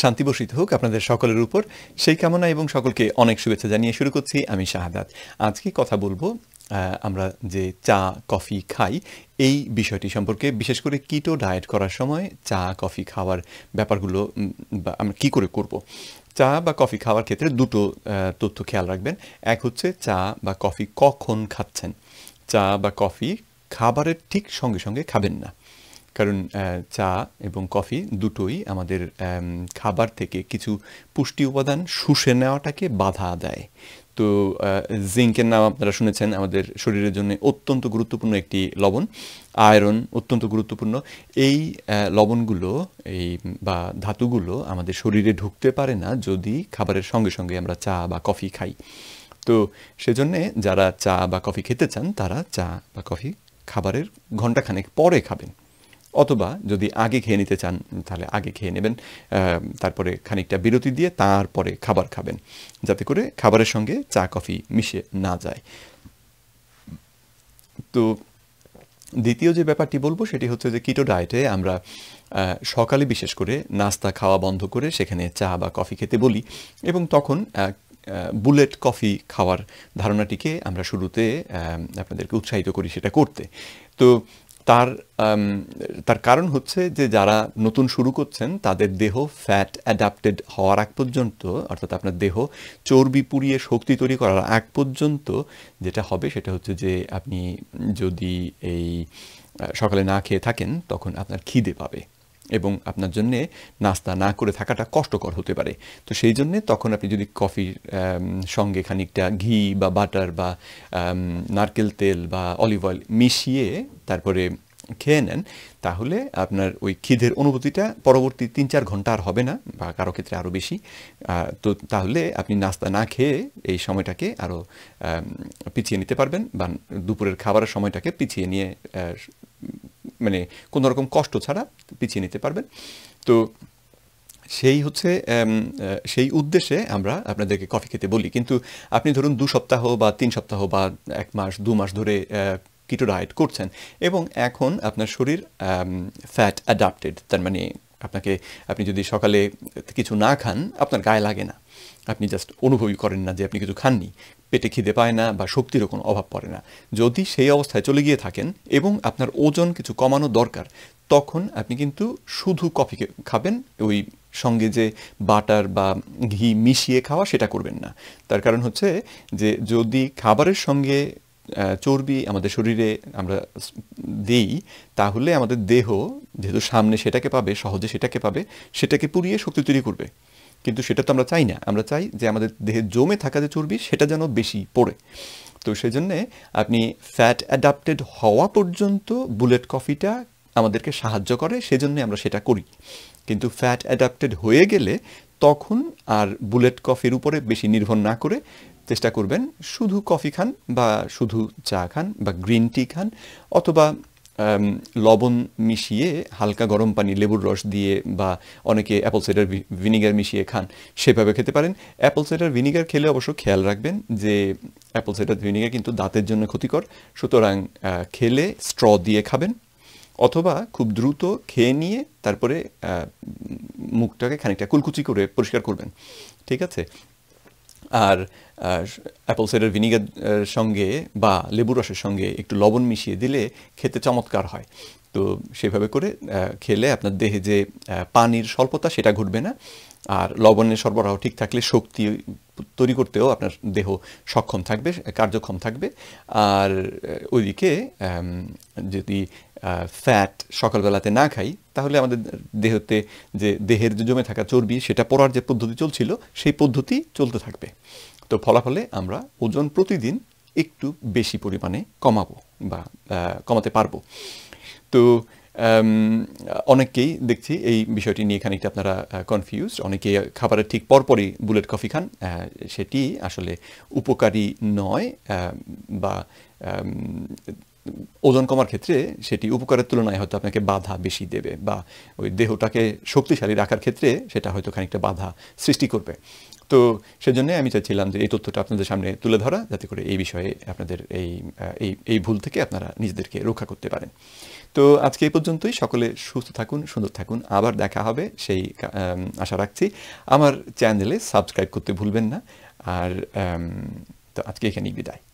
শান্তি বসিত হোক আপনাদের সকলের উপর সেই কামনা এবং সকলকে অনেক শুভেচ্ছা জানিয়ে শুরু করছি আমি শাহাদাত আজকে কথা বলবো আমরা যে চা কফি খাই এই বিষয়টি সম্পর্কে বিশেষ করে কিটো ডায়েট করার সময় চা কফি খাওয়ার ব্যাপারগুলো আমরা কী করে করব। চা বা কফি খাওয়ার ক্ষেত্রে দুটো তথ্য খেয়াল রাখবেন এক হচ্ছে চা বা কফি কখন খাচ্ছেন চা বা কফি খাবারের ঠিক সঙ্গে সঙ্গে খাবেন না কারণ চা এবং কফি দুটোই আমাদের খাবার থেকে কিছু পুষ্টি উপাদান শুষে নেওয়াটাকে বাধা দেয় তো জিঙ্কের নাম আপনারা শুনেছেন আমাদের শরীরের জন্য অত্যন্ত গুরুত্বপূর্ণ একটি লবণ আয়রন অত্যন্ত গুরুত্বপূর্ণ এই লবণগুলো এই বা ধাতুগুলো আমাদের শরীরে ঢুকতে পারে না যদি খাবারের সঙ্গে সঙ্গে আমরা চা বা কফি খাই তো সেজন্যে যারা চা বা কফি খেতে চান তারা চা বা কফি খাবারের ঘন্টাখানেক পরে খাবেন অথবা যদি আগে খেয়ে নিতে চান তাহলে আগে খেয়ে নেবেন তারপরে খানিকটা বিরতি দিয়ে তারপরে খাবার খাবেন যাতে করে খাবারের সঙ্গে চা কফি মিশে না যায় তো দ্বিতীয় যে ব্যাপারটি বলবো সেটি হচ্ছে যে কিটো ডায়েটে আমরা সকালে বিশেষ করে নাস্তা খাওয়া বন্ধ করে সেখানে চা বা কফি খেতে বলি এবং তখন বুলেট কফি খাওয়ার ধারণাটিকে আমরা শুরুতে আপনাদেরকে উৎসাহিত করি সেটা করতে তো তার তার কারণ হচ্ছে যে যারা নতুন শুরু করছেন তাদের দেহ ফ্যাট অ্যাডাপ্টেড হওয়ার আগ পর্যন্ত অর্থাৎ আপনার দেহ চর্বি পুড়িয়ে শক্তি তৈরি করার আগ পর্যন্ত যেটা হবে সেটা হচ্ছে যে আপনি যদি এই সকালে না খেয়ে থাকেন তখন আপনার খিদে পাবে এবং আপনার জন্যে নাস্তা না করে থাকাটা কষ্টকর হতে পারে তো সেই জন্যে তখন আপনি যদি কফির সঙ্গে খানিকটা ঘি বা বাটার বা নারকেল তেল বা অলিভ অয়েল মিশিয়ে তারপরে খেয়ে নেন তাহলে আপনার ওই খিদের অনুভূতিটা পরবর্তী তিন চার ঘন্টা আর হবে না বা কারো ক্ষেত্রে আরও বেশি তো তাহলে আপনি নাস্তা না খেয়ে এই সময়টাকে আরও পিছিয়ে নিতে পারবেন বা দুপুরের খাবারের সময়টাকে পিছিয়ে নিয়ে মানে কোনো রকম কষ্ট ছাড়া পিছিয়ে নিতে পারবেন তো সেই হচ্ছে সেই উদ্দেশ্যে আমরা আপনাদেরকে কফি খেতে বলি কিন্তু আপনি ধরুন দু সপ্তাহ বা তিন সপ্তাহ বা এক মাস দু মাস ধরে কিটো ডায়েট করছেন এবং এখন আপনার শরীর ফ্যাট অ্যাডাপ্টেড তার মানে আপনাকে আপনি যদি সকালে কিছু না খান আপনার গায়ে লাগে না আপনি জাস্ট অনুভবই করেন না যে আপনি কিছু খাননি পেটে খিদে পায় না বা শক্তিরও কোনো অভাব পড়ে না যদি সেই অবস্থায় চলে গিয়ে থাকেন এবং আপনার ওজন কিছু কমানো দরকার তখন আপনি কিন্তু শুধু কফি খাবেন ওই সঙ্গে যে বাটার বা ঘি মিশিয়ে খাওয়া সেটা করবেন না তার কারণ হচ্ছে যে যদি খাবারের সঙ্গে চর্বি আমাদের শরীরে আমরা দিই তাহলে আমাদের দেহ যেহেতু সামনে সেটাকে পাবে সহজে সেটাকে পাবে সেটাকে পুড়িয়ে শক্তি তৈরি করবে কিন্তু সেটা তো আমরা চাই না আমরা চাই যে আমাদের দেহে জমে থাকা যে চর্বি সেটা যেন বেশি পড়ে তো সেই জন্যে আপনি ফ্যাট অ্যাডাপ্টেড হওয়া পর্যন্ত বুলেট কফিটা আমাদেরকে সাহায্য করে সেজন্য আমরা সেটা করি কিন্তু ফ্যাট অ্যাডাপ্টেড হয়ে গেলে তখন আর বুলেট কফির উপরে বেশি নির্ভর না করে চেষ্টা করবেন শুধু কফি খান বা শুধু চা খান বা গ্রিন টি খান অথবা লবণ মিশিয়ে হালকা গরম পানি লেবুর রস দিয়ে বা অনেকে অ্যাপল সাইডার ভিনিগার মিশিয়ে খান সেভাবে খেতে পারেন অ্যাপল সাইডার ভিনিগার খেলে অবশ্য খেয়াল রাখবেন যে অ্যাপল সাইডার ভিনিগার কিন্তু দাঁতের জন্য ক্ষতিকর সুতরাং খেলে স্ট্র দিয়ে খাবেন অথবা খুব দ্রুত খেয়ে নিয়ে তারপরে মুখটাকে খানিকটা কুলকুচি করে পরিষ্কার করবেন ঠিক আছে আর অ্যাপল সাইডার ভিনিগার সঙ্গে বা লেবু রসের সঙ্গে একটু লবণ মিশিয়ে দিলে খেতে চমৎকার হয় তো সেভাবে করে খেলে আপনার দেহে যে পানির স্বল্পতা সেটা ঘটবে না আর লবণের সরবরাহ ঠিক থাকলে শক্তি তৈরি করতেও আপনার দেহ সক্ষম থাকবে কার্যক্ষম থাকবে আর ওইদিকে যদি ফ্যাট সকালবেলাতে না খাই তাহলে আমাদের দেহতে যে দেহের যে জমে থাকা চর্বি সেটা পড়ার যে পদ্ধতি চলছিল সেই পদ্ধতি চলতে থাকবে তো ফলাফলে আমরা ওজন প্রতিদিন একটু বেশি পরিমাণে কমাবো বা কমাতে পারবো তো অনেককেই দেখছি এই বিষয়টি নিয়ে খানিকটা আপনারা কনফিউজ অনেকে খাবারের ঠিক পরপরই বুলেট কফি খান সেটি আসলে উপকারী নয় বা ওজন কমার ক্ষেত্রে সেটি উপকারের তুলনায় হয়তো আপনাকে বাধা বেশি দেবে বা ওই দেহটাকে শক্তিশালী রাখার ক্ষেত্রে সেটা হয়তো খানিকটা বাধা সৃষ্টি করবে তো সেজন্যে আমি চাইছিলাম যে এই তথ্যটা আপনাদের সামনে তুলে ধরা যাতে করে এই বিষয়ে আপনাদের এই এই ভুল থেকে আপনারা নিজেদেরকে রক্ষা করতে পারেন তো আজকে এই পর্যন্তই সকলে সুস্থ থাকুন সুন্দর থাকুন আবার দেখা হবে সেই আশা রাখছি আমার চ্যানেলে সাবস্ক্রাইব করতে ভুলবেন না আর তো আজকে এখানেই বিদায়